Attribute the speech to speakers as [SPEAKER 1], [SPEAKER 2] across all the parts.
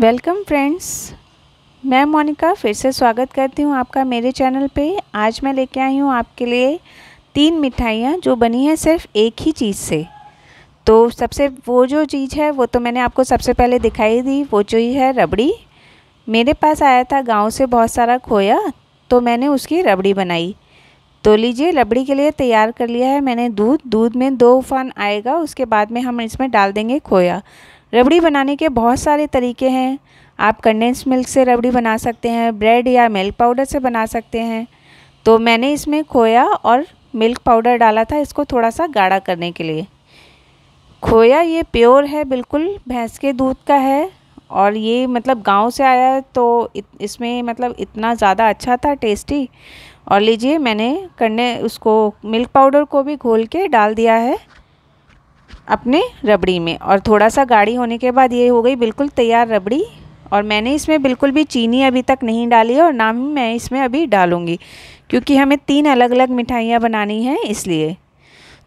[SPEAKER 1] welcome friends मैं मोनिका फिर से स्वागत करती हूँ आपका मेरे चैनल पे आज मैं लेके आई हूँ आपके लिए तीन मिठाइयाँ जो बनी हैं सिर्फ एक ही चीज़ से तो सबसे वो जो चीज़ है वो तो मैंने आपको सबसे पहले दिखाई दी वो जो ही है रबड़ी मेरे पास आया था गांव से बहुत सारा खोया तो मैंने उसकी रबड़ी बनाई तो लीजिए रबड़ी के लिए तैयार कर लिया है मैंने दूध दूध में दो उफान आएगा उसके बाद में हम इसमें डाल देंगे खोया रबड़ी बनाने के बहुत सारे तरीके हैं आप कंडेंस मिल्क से रबड़ी बना सकते हैं ब्रेड या मिल्क पाउडर से बना सकते हैं तो मैंने इसमें खोया और मिल्क पाउडर डाला था इसको थोड़ा सा गाढ़ा करने के लिए खोया ये प्योर है बिल्कुल भैंस के दूध का है और ये मतलब गांव से आया है तो इत, इसमें मतलब इतना ज़्यादा अच्छा था टेस्टी और लीजिए मैंने करने उसको मिल्क पाउडर को भी घोल के डाल दिया है अपने रबड़ी में और थोड़ा सा गाढ़ी होने के बाद ये हो गई बिल्कुल तैयार रबड़ी और मैंने इसमें बिल्कुल भी चीनी अभी तक नहीं डाली है और ना ही मैं इसमें अभी डालूँगी क्योंकि हमें तीन अलग अलग मिठाइयाँ बनानी हैं इसलिए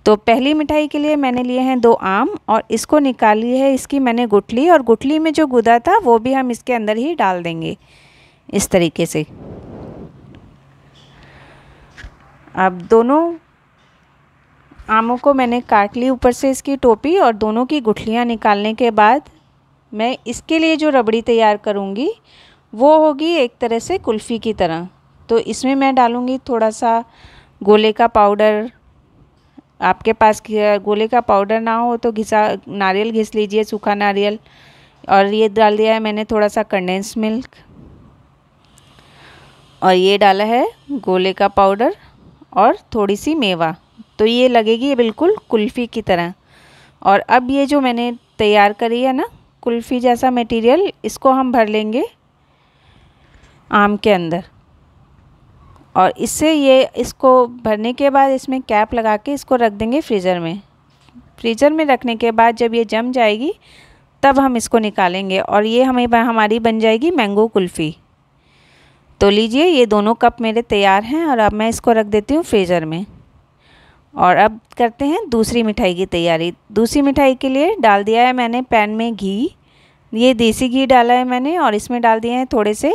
[SPEAKER 1] तो पहली मिठाई के लिए मैंने लिए हैं दो आम और इसको निकाली है इसकी मैंने गुठली और गुठली में जो गुदा था वो भी हम इसके अंदर ही डाल देंगे इस तरीके से अब दोनों आमों को मैंने काट ली ऊपर से इसकी टोपी और दोनों की गुठलियाँ निकालने के बाद मैं इसके लिए जो रबड़ी तैयार करूँगी वो होगी एक तरह से कुल्फ़ी की तरह तो इसमें मैं डालूँगी थोड़ा सा गोले का पाउडर आपके पास गोले का पाउडर ना हो तो घिसा नारियल घिस लीजिए सूखा नारियल और ये डाल दिया है मैंने थोड़ा सा कंडेंस मिल्क और ये डाला है गोले का पाउडर और थोड़ी सी मेवा तो ये लगेगी ये बिल्कुल कुल्फ़ी की तरह और अब ये जो मैंने तैयार करी है ना कुल्फ़ी जैसा मटेरियल इसको हम भर लेंगे आम के अंदर और इससे ये इसको भरने के बाद इसमें कैप लगा के इसको रख देंगे फ्रीज़र में फ्रीज़र में रखने के बाद जब ये जम जाएगी तब हम इसको निकालेंगे और ये हमें हमारी बन जाएगी मैंगो कुल्फ़ी तो लीजिए ये दोनों कप मेरे तैयार हैं और अब मैं इसको रख देती हूँ फ्रीज़र में और अब करते हैं दूसरी मिठाई की तैयारी दूसरी मिठाई के लिए डाल दिया है मैंने पैन में घी ये देसी घी डाला है मैंने और इसमें डाल दिए हैं थोड़े से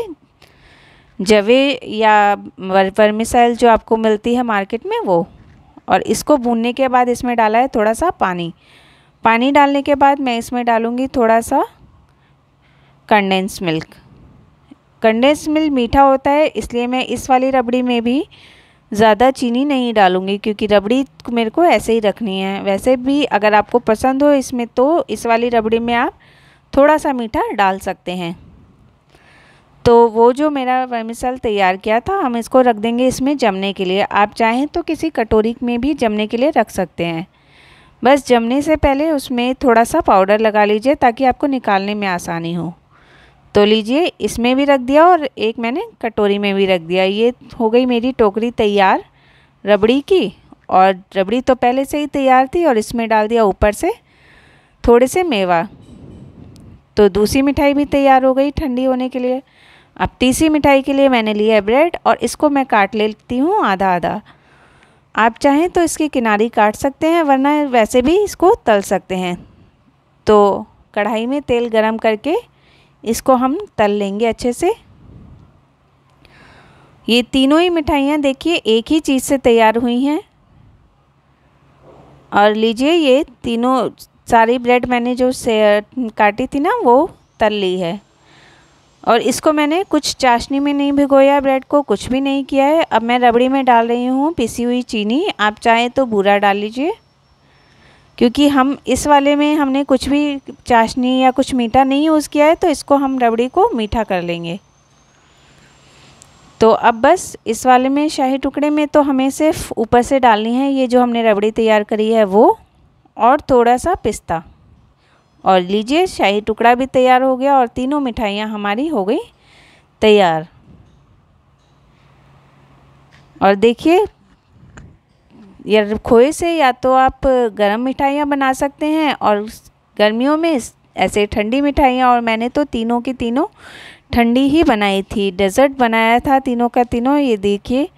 [SPEAKER 1] जवे या वर्मिसाइल जो आपको मिलती है मार्केट में वो और इसको भूनने के बाद इसमें डाला है थोड़ा सा पानी पानी डालने के बाद मैं इसमें डालूँगी थोड़ा सा कंडेंस मिल्क कंडेंस मिल्क मीठा होता है इसलिए मैं इस वाली रबड़ी में भी ज़्यादा चीनी नहीं डालूंगी क्योंकि रबड़ी मेरे को ऐसे ही रखनी है वैसे भी अगर आपको पसंद हो इसमें तो इस वाली रबड़ी में आप थोड़ा सा मीठा डाल सकते हैं तो वो जो मेरा वर्मिसल तैयार किया था हम इसको रख देंगे इसमें जमने के लिए आप चाहें तो किसी कटोरी में भी जमने के लिए रख सकते हैं बस जमने से पहले उसमें थोड़ा सा पाउडर लगा लीजिए ताकि आपको निकालने में आसानी हो तो लीजिए इसमें भी रख दिया और एक मैंने कटोरी में भी रख दिया ये हो गई मेरी टोकरी तैयार रबड़ी की और रबड़ी तो पहले से ही तैयार थी और इसमें डाल दिया ऊपर से थोड़े से मेवा तो दूसरी मिठाई भी तैयार हो गई ठंडी होने के लिए अब तीसरी मिठाई के लिए मैंने लिया है ब्रेड और इसको मैं काट लेती हूँ आधा आधा आप चाहें तो इसकी किनारी काट सकते हैं वरना वैसे भी इसको तल सकते हैं तो कढ़ाई में तेल गरम करके इसको हम तल लेंगे अच्छे से ये तीनों ही मिठाइयाँ देखिए एक ही चीज़ से तैयार हुई हैं और लीजिए ये तीनों सारी ब्रेड मैंने जो से काटी थी ना वो तल ली है और इसको मैंने कुछ चाशनी में नहीं भिगोया ब्रेड को कुछ भी नहीं किया है अब मैं रबड़ी में डाल रही हूँ पिसी हुई चीनी आप चाहें तो बूरा डाल लीजिए क्योंकि हम इस वाले में हमने कुछ भी चाशनी या कुछ मीठा नहीं यूज़ किया है तो इसको हम रबड़ी को मीठा कर लेंगे तो अब बस इस वाले में शाही टुकड़े में तो हमें सिर्फ ऊपर से डालनी है ये जो हमने रबड़ी तैयार करी है वो और थोड़ा सा पिस्ता और लीजिए शाही टुकड़ा भी तैयार हो गया और तीनों मिठाइयाँ हमारी हो गई तैयार और देखिए या खोए से या तो आप गर्म मिठाइयाँ बना सकते हैं और गर्मियों में ऐसे ठंडी मिठाइयाँ और मैंने तो तीनों की तीनों ठंडी ही बनाई थी डेज़र्ट बनाया था तीनों का तीनों ये देखिए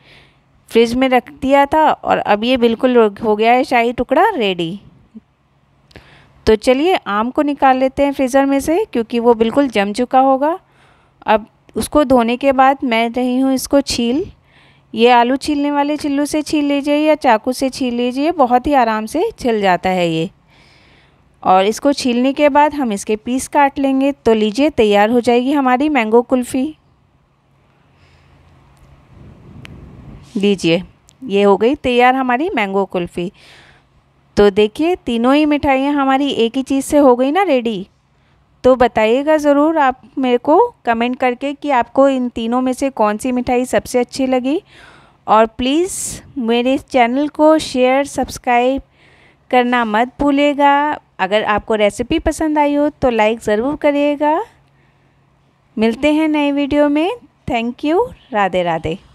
[SPEAKER 1] फ्रिज में रख दिया था और अब ये बिल्कुल हो गया है शाही टुकड़ा रेडी तो चलिए आम को निकाल लेते हैं फ्रीज़र में से क्योंकि वो बिल्कुल जम चुका होगा अब उसको धोने के बाद मैं रही हूँ इसको छील ये आलू छीलने वाले चिल्लू से छील लीजिए या चाकू से छील लीजिए बहुत ही आराम से छिल जाता है ये और इसको छीलने के बाद हम इसके पीस काट लेंगे तो लीजिए तैयार हो जाएगी हमारी मैंगो कुल्फ़ी लीजिए ये हो गई तैयार हमारी मैंगो कुल्फ़ी तो देखिए तीनों ही मिठाइयाँ हमारी एक ही चीज़ से हो गई ना रेडी तो बताइएगा ज़रूर आप मेरे को कमेंट करके कि आपको इन तीनों में से कौन सी मिठाई सबसे अच्छी लगी और प्लीज़ मेरे चैनल को शेयर सब्सक्राइब करना मत भूलिएगा अगर आपको रेसिपी पसंद आई हो तो लाइक ज़रूर करिएगा मिलते हैं नए वीडियो में थैंक यू राधे राधे